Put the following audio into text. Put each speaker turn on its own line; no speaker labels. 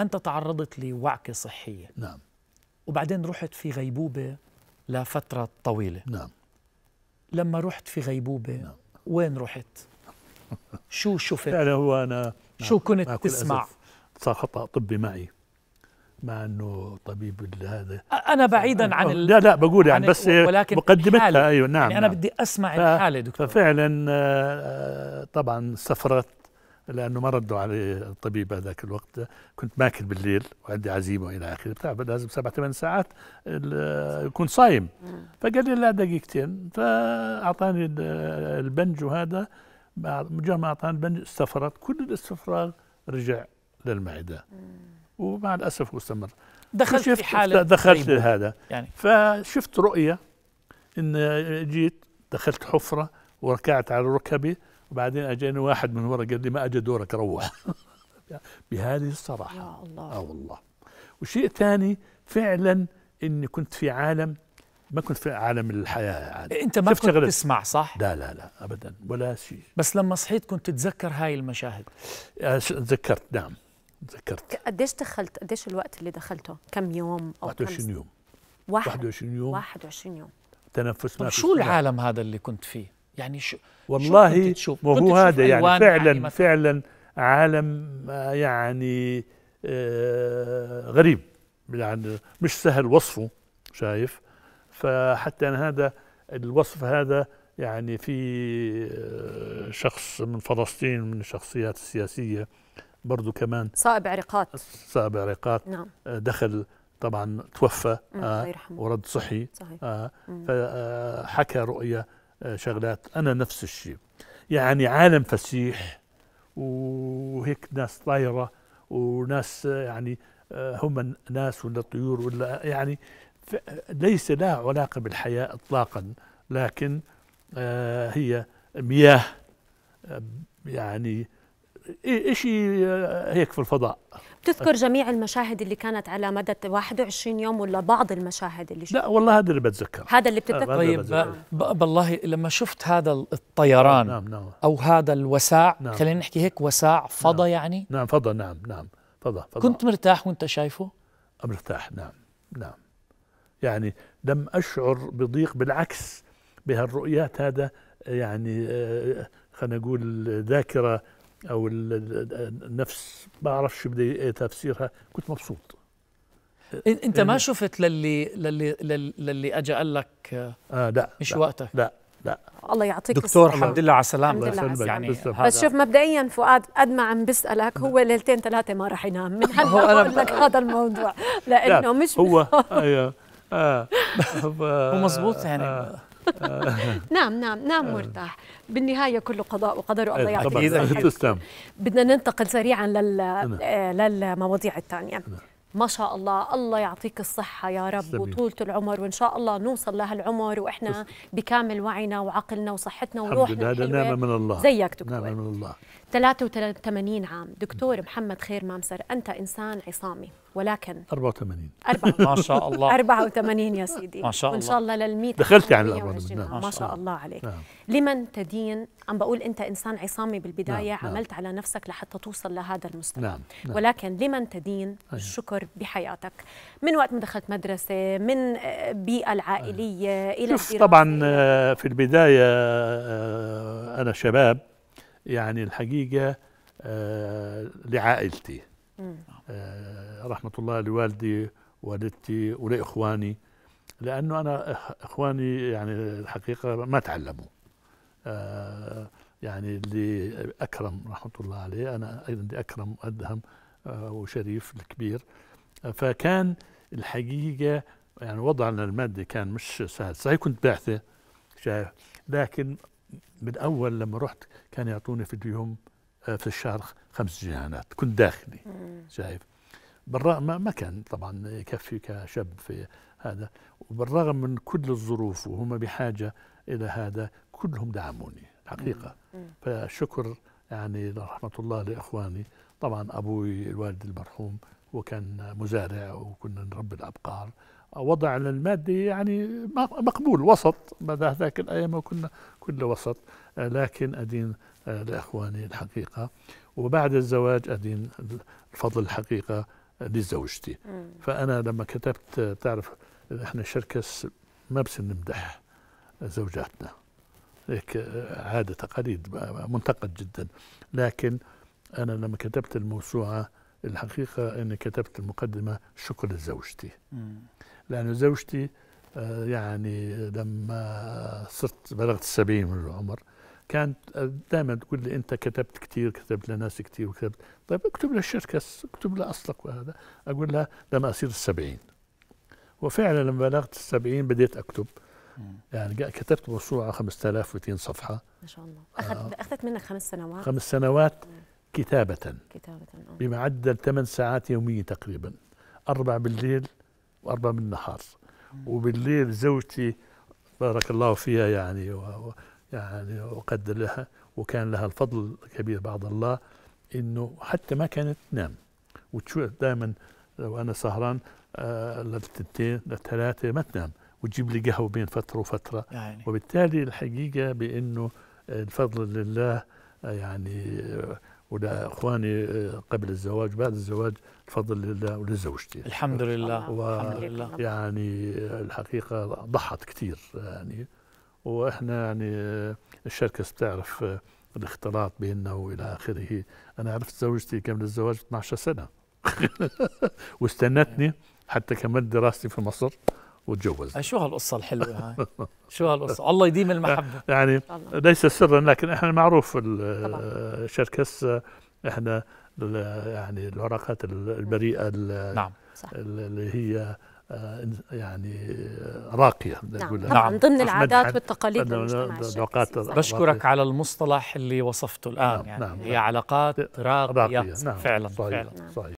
أنت تعرضت لوعكة صحية نعم وبعدين رحت في غيبوبة لفترة طويلة نعم لما رحت في غيبوبة نعم. وين رحت؟ شو شفت؟ يعني هو أنا شو نعم. كنت تسمع؟ صار خطأ طبي معي مع انه طبيب هذا انا بعيدا عن لا لا بقول يعني بس ولكن مقدمتها ايوه نعم يعني انا نعم. بدي اسمع الحاله دكتور ففعلا آه، آه، طبعا سفرت لانه ما ردوا علي الطبيب هذاك الوقت كنت ماكل بالليل وعندي عزيمه والى اخره بتعرف لازم سبع ثمان ساعات يكون صايم فقال لي لا دقيقتين فاعطاني البنج وهذا مجرد ما اعطاني البنج استفرغ كل الاستفراغ رجع للمعده ومع الاسف واستمر دخلت في حاله دخلت لهذا يعني. فشفت رؤيه ان جيت دخلت حفره وركعت على ركبي وبعدين اجاني واحد من ورا قال لي ما اجى دورك روح بهذه الصراحه يا الله اه والله وشيء ثاني فعلا اني كنت في عالم ما كنت في عالم الحياه يعني انت ما كنت غلط. تسمع صح؟ لا لا لا ابدا ولا شيء بس لما صحيت كنت تتذكر
هاي المشاهد
آه، تذكرت نعم تذكرت
قديش دخلت قديش الوقت اللي دخلته؟ كم يوم او 21 يوم واحد. 21 يوم 21 يوم 21 يوم تنفس ما طيب، شو
العالم هذا اللي كنت فيه؟ يعني شو والله شو تشوف؟ وهو تشوف هذا يعني فعلا يعني فعلا عالم آه، يعني آه غريب يعني مش سهل وصفه شايف فحتى أنا هذا الوصف هذا يعني في آه، شخص من فلسطين من الشخصيات السياسية برضو كمان صائب عريقات صائب عريقات نعم. آه، دخل طبعا توفى آه ورد صحي صحيح. آه فحكى رؤية شغلات انا نفس الشيء يعني عالم فسيح وهيك ناس طايره وناس يعني آه، هم ناس ولا طيور ولا يعني ليس لها علاقه بالحياه اطلاقا لكن آه، هي مياه آه، يعني شيء هيك في الفضاء بتذكر
جميع المشاهد اللي كانت على مدى 21 يوم ولا بعض المشاهد اللي شفت؟
لا والله هذا اللي بتذكر هذا اللي بتتذكر طيب بالله لما شفت هذا الطيران نعم نعم او هذا الوساع نعم خلينا نحكي هيك وساع فضى نعم يعني نعم فضى نعم نعم فضى فضى كنت مرتاح وانت شايفه؟ مرتاح نعم نعم يعني لم اشعر بضيق بالعكس بهالرؤيات هذا يعني آه، خلينا نقول آه، ذاكره او النفس ما بعرفش شو بدي إيه تفسيرها كنت مبسوط انت ما شفت للي للي للي اجى قال لك آه لا مش لا وقتك لا لا الله يعطيك دكتور الحمد لله على السلامة يعني بس, بس شوف
مبدئيا فؤاد قد ما عم بسألك هو ليلتين ثلاثة ما راح ينام من هلا بقول لك هذا الموضوع لأنه لا مش هو
ايوه آه هو مضبوط يعني
آه. نعم نعم نعم آه. مرتاح بالنهايه كله قضاء وقدر الله يعطيك بدنا ننتقل سريعا نعم. آه، للمواضيع الثانيه نعم. ما شاء الله الله يعطيك الصحة يا رب سبيل. وطولة العمر وإن شاء الله نوصل لهالعمر وإحنا بكامل وعينا وعقلنا وصحتنا وروحنا هذا نعمة من الله زيك دكتور نعمة من الله 83 عام دكتور محمد خير مامسر أنت إنسان عصامي ولكن
84 ما شاء الله
84 يا سيدي ما شاء الله وإن شاء الله لل100 دخلت عن ال 84 نعم. ما شاء الله عليك نعم. لمن تدين عم بقول أنت إنسان عصامي بالبداية نعم،, نعم. عملت على نفسك لحتى توصل لهذا المستوى نعم. نعم. ولكن لمن تدين أيه. الشكر بحياتك من وقت ما دخلت مدرسة من آه، بيئة العائلية إلى شوف
طبعا آه، في البداية آه، أنا شباب يعني الحقيقة لعائلتي رحمة الله لوالدي والدتي ولإخواني لأنه أنا إخواني يعني الحقيقة ما تعلموا يعني اللي أكرم رحمة الله عليه أنا أيضا أكرم وأدهم وشريف الكبير فكان الحقيقة يعني وضعنا المادي كان مش سهل صحيح كنت بعثة شايف لكن من أول لما رحت كان يعطوني في اليوم آه، في الشهر خمس جهانات كنت داخلي شايف بالرغم ما كان طبعا يكفي كشاب في هذا وبالرغم من كل الظروف وهم بحاجة إلى هذا كلهم دعموني حقيقة فالشكر يعني رحمة الله لإخواني طبعا أبوي الوالد المرحوم وكان مزارع وكنا نربي الابقار وضعنا المادي يعني مقبول وسط ذاك الايام كنا كل وسط لكن ادين لاخواني الحقيقه وبعد الزواج ادين الفضل الحقيقه لزوجتي فانا لما كتبت تعرف احنا شركس ما بس نمدح زوجاتنا هيك عاده تقاليد منتقد جدا لكن انا لما كتبت الموسوعه الحقيقة أني كتبت المقدمة شكر لزوجتي لأن زوجتي آه، يعني لما صرت بلغت السبعين من العمر كانت آه، دائما تقول لي انت كتبت كثير كتبت لناس كثير وكتبت طيب اكتب للشركه اكتب لاصلك وهذا اقول لها لما اصير السبعين وفعلا لما بلغت السبعين بديت اكتب يعني كتبت موسوعه 5200 صفحه
ما شاء الله اخذت آه. اخذت منك خمس سنوات
خمس سنوات مم. كتابة كتابة آه. بمعدل ثمان ساعات يومية تقريبا أربع بالليل وأربع بالنهار وبالليل زوجتي بارك الله فيها يعني و يعني أقدر لها وكان لها الفضل الكبير بعد الله إنه حتى ما كانت تنام وتشوف دائما لو أنا سهران آه، للتنتين للثلاثة ما تنام وتجيب لي قهوة بين فترة وفترة يعني. وبالتالي الحقيقة بأنه الفضل لله آه، يعني ولا اخواني آه، قبل الزواج بعد الزواج بفضل الله ولزوجتي الحمد لله و الحمد لله يعني آه، الحقيقه ضحت كثير يعني واحنا يعني آه، الشركه بتعرف الاختلاط بيننا والى اخره انا عرفت زوجتي قبل الزواج 12 سنه واستنتني حتى كملت دراستي في مصر وتجوز شو هالقصة الحلوة هاي شو هالقصة الله يديم المحبة يعني ليس سرا لكن احنا معروف الشركس احنا يعني العلاقات البريئة نعم صح. اللي هي آه، يعني آه، راقيه نعم, نعم. من ضمن العادات والتقاليد نعم، العلاقات بشكرك على المصطلح اللي وصفته الان نعم. يعني نعم. هي نعم. علاقات راقيه, راقية. نعم. فعلا صحيح. فعلا صحيح.